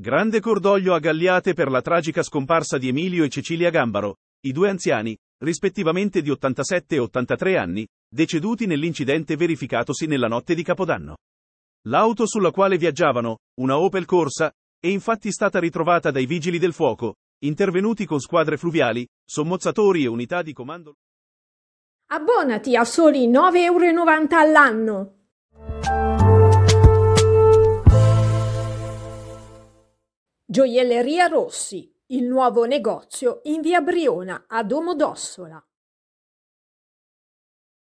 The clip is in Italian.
Grande cordoglio a Galliate per la tragica scomparsa di Emilio e Cecilia Gambaro, i due anziani, rispettivamente di 87 e 83 anni, deceduti nell'incidente verificatosi nella notte di Capodanno. L'auto sulla quale viaggiavano, una Opel Corsa, è infatti stata ritrovata dai vigili del fuoco, intervenuti con squadre fluviali, sommozzatori e unità di comando. Abbonati a soli 9,90 euro all'anno. Gioielleria Rossi, il nuovo negozio in via Briona a Domodossola.